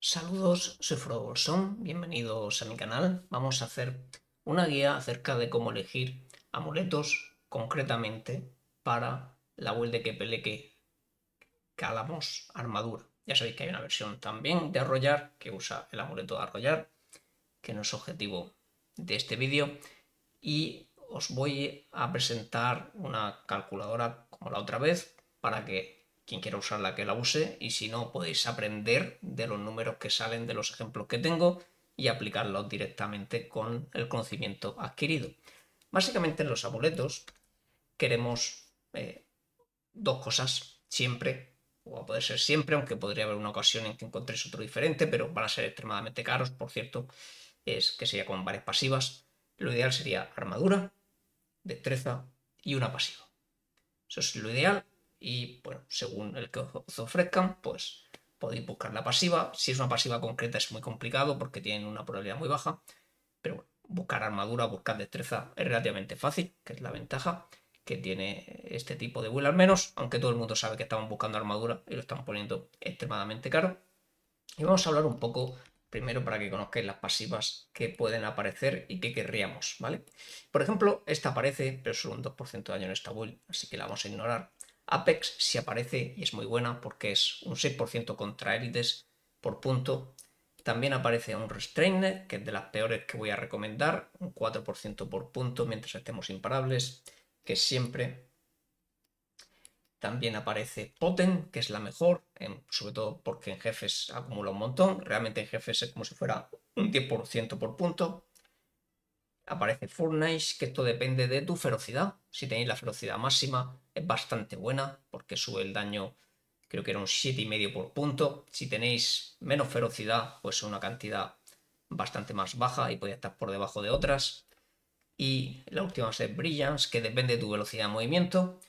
Saludos, soy Frodo Bolsón, bienvenidos a mi canal. Vamos a hacer una guía acerca de cómo elegir amuletos concretamente para la que de que Calamos Armadura. Ya sabéis que hay una versión también de arrollar que usa el amuleto de arrollar, que no es objetivo de este vídeo. Y os voy a presentar una calculadora como la otra vez para que quien quiera usarla que la use y si no podéis aprender de los números que salen de los ejemplos que tengo y aplicarlos directamente con el conocimiento adquirido. Básicamente en los amuletos queremos eh, dos cosas siempre, o a poder ser siempre, aunque podría haber una ocasión en que encontréis otro diferente, pero van a ser extremadamente caros, por cierto, es que sería con varias pasivas. Lo ideal sería armadura, destreza y una pasiva. Eso es lo ideal y bueno, según el que os ofrezcan, pues podéis buscar la pasiva. Si es una pasiva concreta es muy complicado porque tienen una probabilidad muy baja, pero bueno, buscar armadura, buscar destreza es relativamente fácil, que es la ventaja que tiene este tipo de build al menos, aunque todo el mundo sabe que estamos buscando armadura y lo están poniendo extremadamente caro. Y vamos a hablar un poco primero para que conozcáis las pasivas que pueden aparecer y que querríamos, ¿vale? Por ejemplo, esta aparece, pero solo un 2% de daño en esta build, así que la vamos a ignorar. Apex si aparece y es muy buena porque es un 6% contra élites por punto. También aparece un Restrainer, que es de las peores que voy a recomendar, un 4% por punto mientras estemos imparables, que siempre. También aparece Poten, que es la mejor, sobre todo porque en jefes acumula un montón. Realmente en jefes es como si fuera un 10% por punto. Aparece Furnace que esto depende de tu ferocidad. Si tenéis la ferocidad máxima, es bastante buena porque sube el daño, creo que era un 7,5 por punto. Si tenéis menos ferocidad, pues una cantidad bastante más baja y podía estar por debajo de otras. Y la última es Brilliance, que depende de tu velocidad de movimiento,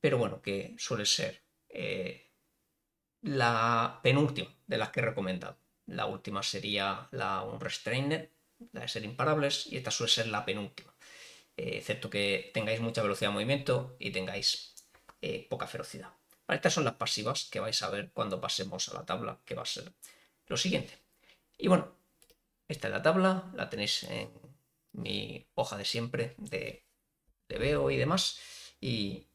pero bueno, que suele ser eh, la penúltima de las que he recomendado. La última sería la un Restrainer, la de ser imparables, y esta suele ser la penúltima. Eh, excepto que tengáis mucha velocidad de movimiento y tengáis eh, poca ferocidad. estas son las pasivas que vais a ver cuando pasemos a la tabla, que va a ser lo siguiente. Y bueno, esta es la tabla, la tenéis en mi hoja de siempre de, de veo y demás, y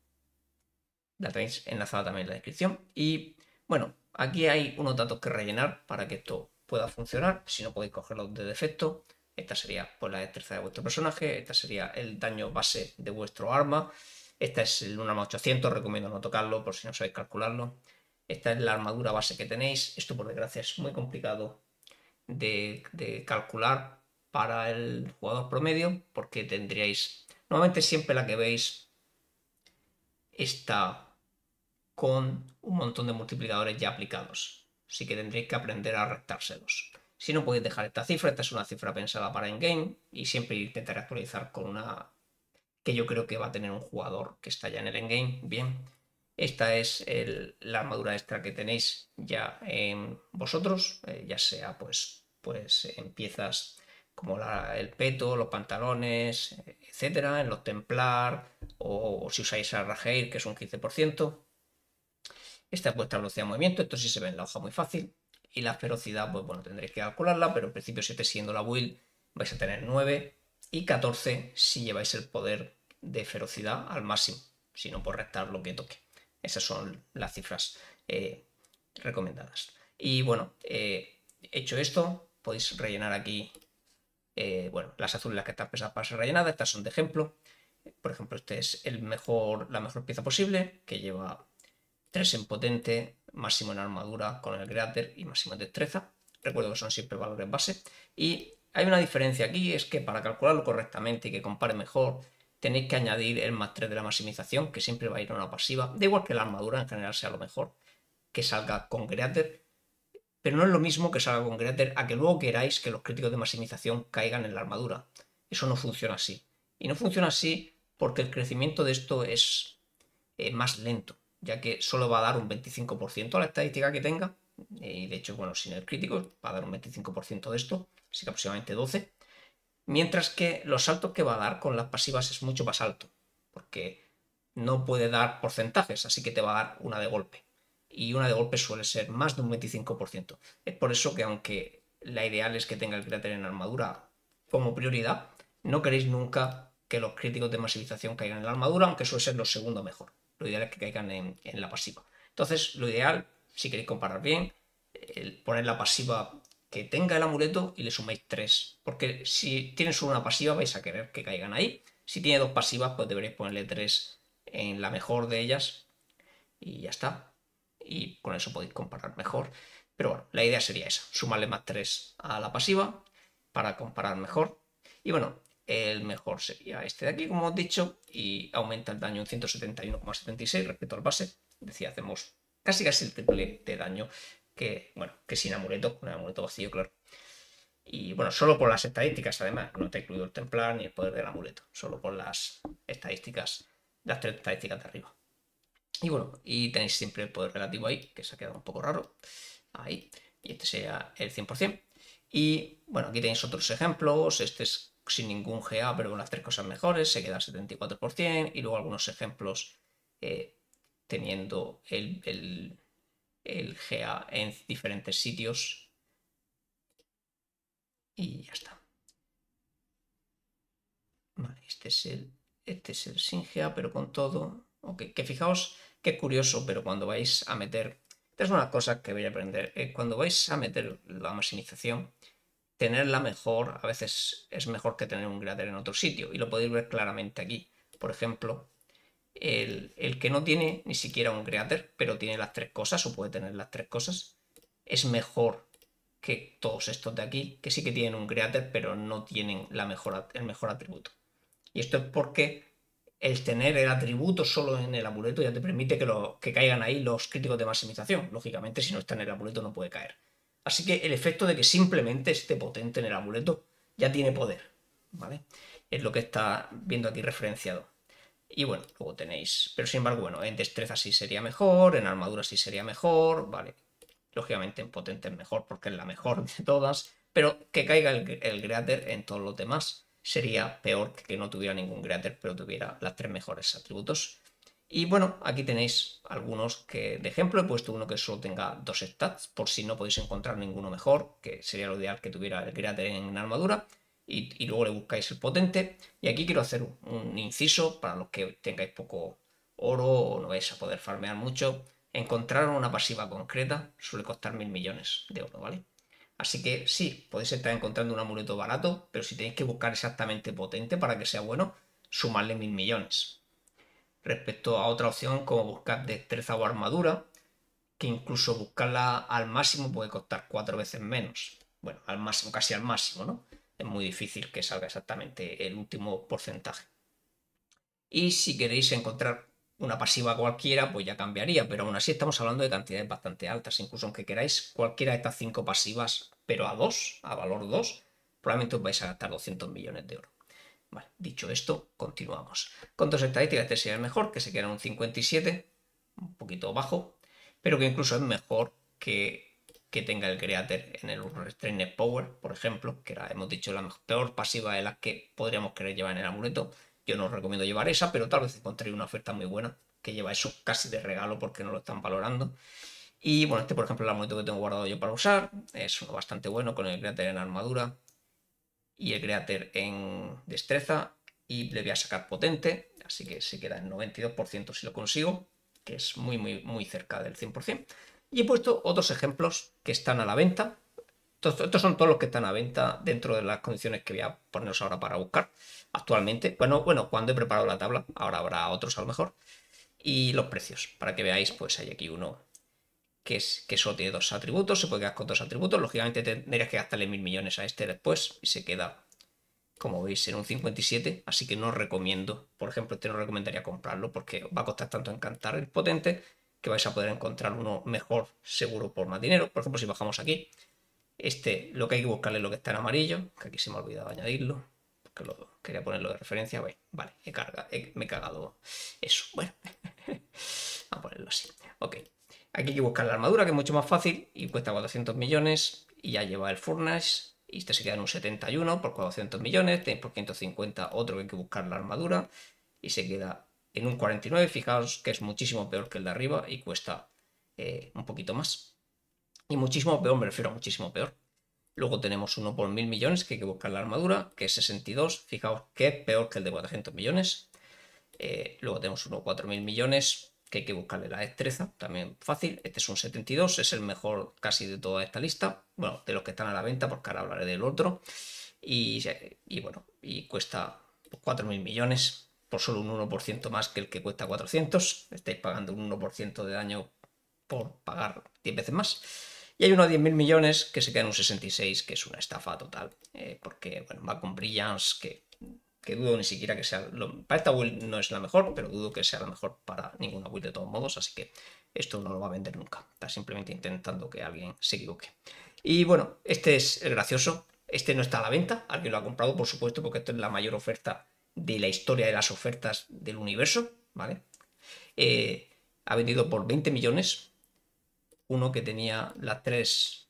la tenéis enlazada también en la descripción. Y bueno, aquí hay unos datos que rellenar para que esto pueda funcionar, si no podéis cogerlos de defecto, esta sería pues, la destreza de vuestro personaje, esta sería el daño base de vuestro arma, esta es el 1 800, recomiendo no tocarlo por si no sabéis calcularlo, esta es la armadura base que tenéis, esto por desgracia es muy complicado de, calcular para el jugador promedio porque tendríais normalmente siempre la que veis está con un montón de multiplicadores ya aplicados, así que tendréis que aprender a rectárselos. Si no podéis dejar esta cifra, esta es una cifra pensada para in-game y siempre intentaré actualizar con una que yo creo que va a tener un jugador que está ya en el endgame. Bien, esta es la armadura extra que tenéis ya en vosotros, eh, ya sea pues, pues en piezas como el peto, los pantalones, etcétera, en los templar, o, si usáis a Rajeir, que es un 15%. Esta es vuestra velocidad de movimiento, esto sí se ve en la hoja muy fácil. Y la ferocidad, pues bueno, tendréis que calcularla, pero en principio 7 siendo la build vais a tener 9 y 14 si lleváis el poder de ferocidad al máximo, si no por pues restar lo que toque. Esas son las cifras eh, recomendadas. Y bueno, eh, hecho esto, podéis rellenar aquí, eh, bueno, las azules las que están pesadas para ser rellenadas, estas son de ejemplo. Por ejemplo, este es el mejor, la mejor pieza posible, que lleva 3 en potente, máximo en armadura con el Greater y máximo en destreza. Recuerdo que son siempre valores base. Y hay una diferencia aquí, es que para calcularlo correctamente y que compare mejor, tenéis que añadir el más 3 de la maximización, que siempre va a ir a una pasiva. Da igual que la armadura en general sea lo mejor, que salga con Greater. Pero no es lo mismo que salga con Greater a que luego queráis que los críticos de maximización caigan en la armadura. Eso no funciona así. Y no funciona así porque el crecimiento de esto es eh, más lento ya que solo va a dar un 25% a la estadística que tenga. Eh, y de hecho, bueno, sin el crítico va a dar un 25% de esto, así que aproximadamente 12. Mientras que los saltos que va a dar con las pasivas es mucho más alto, porque no puede dar porcentajes, así que te va a dar una de golpe. Y una de golpe suele ser más de un 25%. Es por eso que aunque la ideal es que tenga el cráter en armadura como prioridad, no queréis nunca que los críticos de masivización caigan en la armadura, aunque suele ser lo segundo mejor lo ideal es que caigan en, la pasiva. Entonces, lo ideal, si queréis comparar bien, el poner la pasiva que tenga el amuleto y le suméis tres, Porque si tienen solo una pasiva, vais a querer que caigan ahí. Si tiene dos pasivas, pues deberéis ponerle tres en la mejor de ellas. Y ya está. Y con eso podéis comparar mejor. Pero bueno, la idea sería esa, sumarle más tres a la pasiva para comparar mejor. Y bueno, el mejor sería este de aquí, como he dicho, y aumenta el daño en 171,76 respecto al base. Decía, hacemos casi casi el triple de daño que, bueno, que sin amuleto, con el amuleto vacío, claro. Y bueno, solo por las estadísticas, además, no te incluido el templar ni el poder del amuleto, solo por las estadísticas, las tres estadísticas de arriba. Y bueno, y tenéis siempre el poder relativo ahí, que se ha quedado un poco raro. Ahí, y este sea el 100%. Y bueno, aquí tenéis otros ejemplos. Este es sin ningún GA, pero con las tres cosas mejores, se queda al 74%, y luego algunos ejemplos eh, teniendo el, GA en diferentes sitios. Y ya está. Vale, este es el, este es sin GA, pero con todo. que fijaos que curioso, pero cuando vais a meter... Esta es una cosa que voy a aprender. Eh, cuando vais a meter la maximización, tenerla mejor a veces es mejor que tener un cráter en otro sitio y lo podéis ver claramente aquí. Por ejemplo, el, el que no tiene ni siquiera un cráter, pero tiene las tres cosas o puede tener las tres cosas, es mejor que todos estos de aquí, que sí que tienen un cráter, pero no tienen la mejor, el mejor atributo. Y esto es porque el tener el atributo solo en el amuleto ya te permite que, lo, que caigan ahí los críticos de maximización. Lógicamente, si no está en el amuleto no puede caer. Así que el efecto de que simplemente esté potente en el amuleto ya tiene poder, ¿vale? Es lo que está viendo aquí referenciado. Y bueno, luego tenéis... Pero sin embargo, bueno, en destreza sí sería mejor, en armadura sí sería mejor, ¿vale? Lógicamente en potente es mejor porque es la mejor de todas, pero que caiga el, el greater en todos los demás sería peor que, no tuviera ningún greater, pero tuviera las tres mejores atributos y bueno, aquí tenéis algunos que de ejemplo. He puesto uno que solo tenga dos stats, por si no podéis encontrar ninguno mejor, que sería lo ideal que tuviera el cráter en armadura. Y, luego le buscáis el potente. Y aquí quiero hacer un, un, inciso para los que tengáis poco oro o no vais a poder farmear mucho. Encontrar una pasiva concreta suele costar mil millones de oro, ¿vale? Así que sí, podéis estar encontrando un amuleto barato, pero si tenéis que buscar exactamente potente para que sea bueno, sumarle mil millones respecto a otra opción como buscar destreza o armadura, que incluso buscarla al máximo puede costar cuatro veces menos. Bueno, al máximo, casi al máximo, ¿no? Es muy difícil que salga exactamente el último porcentaje. Y si queréis encontrar una pasiva cualquiera, pues ya cambiaría, pero aún así estamos hablando de cantidades bastante altas, incluso aunque queráis cualquiera de estas cinco pasivas, pero a dos a valor 2, probablemente os vais a gastar 200 millones de euros dicho esto, continuamos. Con dos estadísticas este sería mejor, que se queda en un 57, un poquito bajo, pero que incluso es mejor que, que tenga el Creator en el Restrained Power, por ejemplo, que era, hemos dicho, la peor pasiva de las que podríamos querer llevar en el amuleto. Yo no os recomiendo llevar esa, pero tal vez encontréis una oferta muy buena que lleva eso casi de regalo porque no lo están valorando. Y bueno, este por ejemplo es el amuleto que tengo guardado yo para usar. Es bastante bueno con el Creator en armadura y el Greater en destreza y le voy a sacar potente, así que se queda en 92% si lo consigo, que es muy, muy, muy cerca del 100%. Y he puesto otros ejemplos que están a la venta. Estos son todos los que están a venta dentro de las condiciones que voy a poneros ahora para buscar actualmente. Bueno, bueno, cuando he preparado la tabla, ahora habrá otros a lo mejor. Y los precios, para que veáis, pues hay aquí uno que, es, que solo tiene dos atributos, se puede quedar con dos atributos, lógicamente tendrías que gastarle mil millones a este después y se queda, como veis, en un 57, así que no recomiendo, por ejemplo, este no recomendaría comprarlo porque va a costar tanto encantar el potente que vais a poder encontrar uno mejor seguro por más dinero, por ejemplo, si bajamos aquí, este lo que hay que buscarle es lo que está en amarillo, que aquí se me ha olvidado añadirlo, Porque lo, quería ponerlo de referencia. vale, me he cagado eso. Bueno, a ponerlo así. Ok. Aquí hay que buscar la armadura, que es mucho más fácil y cuesta 400 millones y ya lleva el Furnace. Y este se queda en un 71 por 400 millones, tenéis por 150, otro que hay que buscar la armadura y se queda en un 49. Fijaos que es muchísimo peor que el de arriba y cuesta eh, un poquito más. Y muchísimo peor, me refiero a muchísimo peor. Luego tenemos uno por mil millones que hay que buscar la armadura, que es 62. Fijaos que es peor que el de 400 millones. Eh, luego tenemos uno por 4.000 millones, que hay que buscarle la destreza, también fácil. Este es un 72, es el mejor casi de toda esta lista. Bueno, de los que están a la venta, porque ahora hablaré del otro. Y, bueno, y cuesta 4.000 pues, millones por solo un 1% más que el que cuesta 400. Estáis pagando un 1% de daño por pagar 10 veces más. Y hay unos 10.000 millones que se queda en un 66, que es una estafa total. Eh, porque bueno, va con brillance que que dudo ni siquiera que sea... para esta build no es la mejor, pero dudo que sea la mejor para ninguna build de todos modos, así que esto no lo va a vender nunca. Está simplemente intentando que alguien se equivoque. Y bueno, este es el gracioso. Este no está a la venta, alguien lo ha comprado, por supuesto, porque esto es la mayor oferta de la historia de las ofertas del universo, ¿vale? Eh, ha vendido por 20 millones. Uno que tenía las tres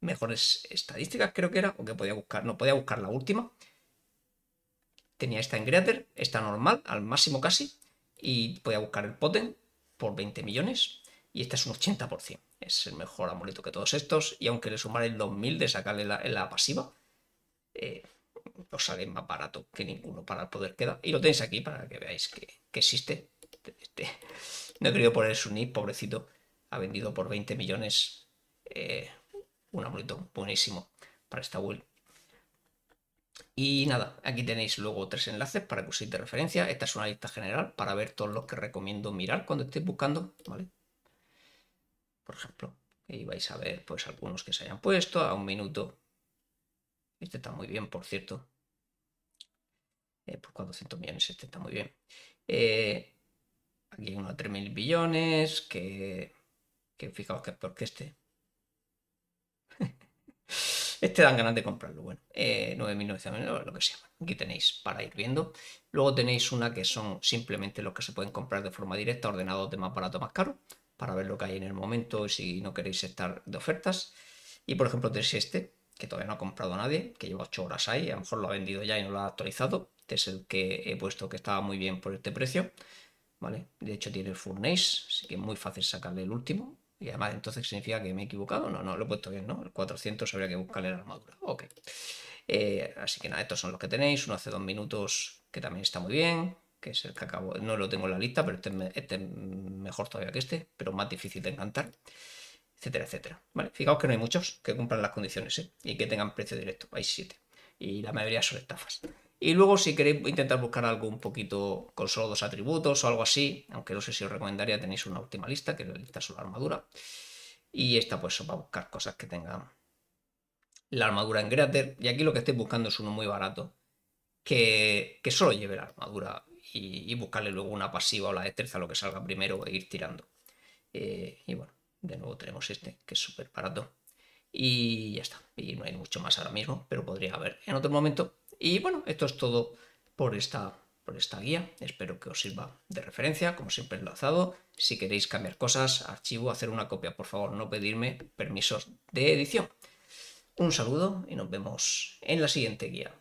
mejores estadísticas, creo que era, o que podía buscar, no, podía buscar la última. Tenía esta en Greater, esta normal, al máximo casi, y voy a buscar el Potent por 20 millones, y esta es un 80%. Es el mejor amuleto que todos estos, y aunque le sumaré el 2000 de sacarle la, pasiva, no eh, os sale más barato que ninguno para el poder quedar. Y lo tenéis aquí para que veáis que, existe. Este, no he querido poner su NIP, pobrecito. Ha vendido por 20 millones eh, un amuleto buenísimo para esta build. Y nada, aquí tenéis luego tres enlaces para que os de referencia. Esta es una lista general para ver todos los que recomiendo mirar cuando estéis buscando, ¿vale? Por ejemplo, ahí vais a ver pues algunos que se hayan puesto a un minuto. Este está muy bien, por cierto. Eh, por pues, 400 millones, este está muy bien. Eh, aquí uno a 3.000 billones, que, que fijaos que es que este. Este dan ganas de comprarlo, bueno, eh, 9.900, lo que sea. Aquí tenéis para ir viendo. Luego tenéis una que son simplemente los que se pueden comprar de forma directa, ordenados de más barato más caro, para ver lo que hay en el momento si no queréis estar de ofertas. Y por ejemplo tenéis este, que todavía no ha comprado nadie, que lleva 8 horas ahí, a lo mejor lo ha vendido ya y no lo ha actualizado. Este es el que he puesto que estaba muy bien por este precio. ¿Vale? De hecho tiene el Furnace, así que es muy fácil sacarle el último. Y además, entonces significa que me he equivocado. No, no, lo he puesto bien, ¿no? El 400 habría que buscarle la armadura. Ok. Eh, así que nada, estos son los que tenéis. Uno hace dos minutos, que también está muy bien. Que es el que acabo. No lo tengo en la lista, pero este, este, es mejor todavía que este, pero más difícil de encantar. Etcétera, etcétera. Vale, fijaos que no hay muchos que cumplan las condiciones ¿eh? y que tengan precio directo. Hay siete. Y la mayoría son estafas. Y luego, si queréis intentar buscar algo un poquito con solo dos atributos o algo así, aunque no sé si os recomendaría, tenéis una última lista, que es la armadura. Y esta, pues, va a buscar cosas que tengan la armadura en Greater. Y aquí lo que estáis buscando es uno muy barato, que, solo lleve la armadura y, buscarle luego una pasiva o la destreza, lo que salga primero, e ir tirando. Eh, y bueno, de nuevo tenemos este, que es súper barato. Y ya está. Y no hay mucho más ahora mismo, pero podría haber en otro momento. Y bueno, esto es todo por esta, por esta guía. Espero que os sirva de referencia, como siempre enlazado. Si queréis cambiar cosas, archivo, hacer una copia, por favor, no pedirme permisos de edición. Un saludo y nos vemos en la siguiente guía.